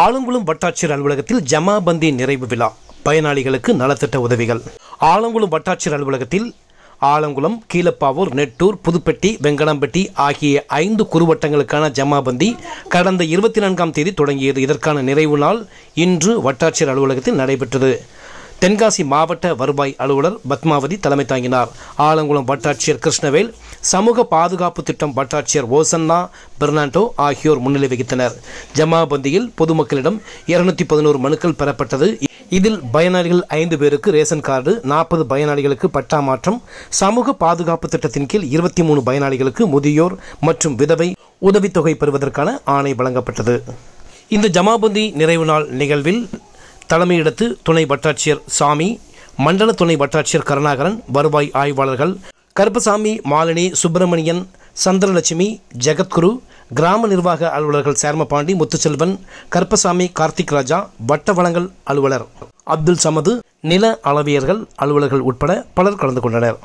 ஆலங்குளம் வட்டாட்சியர் அலுவலகத்தில் ஜமாபந்தி நிறைவு விழா பயனாளிகளுக்கு நலத்திட்ட உதவிகள் ஆலங்குளம் வட்டாட்சியர் அலுவலகத்தில் ஆலங்குளம் கீழப்பாவூர் நெட்டூர் புதுப்பட்டி வெங்கடாம்பட்டி ஆகிய ஐந்து குறுவட்டங்களுக்கான ஜமாபந்தி கடந்த இருபத்தி நான்காம் தேதி தொடங்கியது இதற்கான நிறைவு நாள் இன்று வட்டாட்சியர் அலுவலகத்தில் நடைபெற்றது தென்காசி மாவட்ட வருவாய் அலுவலர் பத்மாவதி தலைமை தாங்கினார் ஆலங்குளம் வட்டாட்சியர் கிருஷ்ணவேல் சமூக பாதுகாப்பு திட்டம் வட்டாட்சியர் ஓசன்னா பெர்னாண்டோ ஆகியோர் முன்னிலை வகித்தனர் ஜமாபந்தியில் பொதுமக்களிடம் இருநூத்தி பதினோரு மனுக்கள் பெறப்பட்டது இதில் பயனாளிகள் ஐந்து பேருக்கு ரேஷன் கார்டு நாற்பது பயனாளிகளுக்கு பட்டா மாற்றம் சமூக பாதுகாப்பு திட்டத்தின் கீழ் இருபத்தி மூணு பயனாளிகளுக்கு முதியோர் மற்றும் விதவை உதவித்தொகை பெறுவதற்கான ஆணை வழங்கப்பட்டது இந்த ஜமாபந்தி நிறைவு நாள் நிகழ்வில் தலைமையிடத்து துணை வட்டாட்சியர் சாமி மண்டல துணை வட்டாட்சியர் கருணாகரன் வருவாய் ஆய்வாளர்கள் கருப்பசாமி மாலினி சுப்பிரமணியன் சந்திரலட்சுமி ஜெகத்குரு கிராம நிர்வாக அலுவலர்கள் சேர்மபாண்டி முத்துச்செல்வன் கருப்பசாமி கார்த்திக் ராஜா வட்ட வளங்கள் அலுவலர் அப்துல் சமது நில அளவியர்கள் அலுவலர்கள் உட்பட பலர் கலந்து கொண்டனர்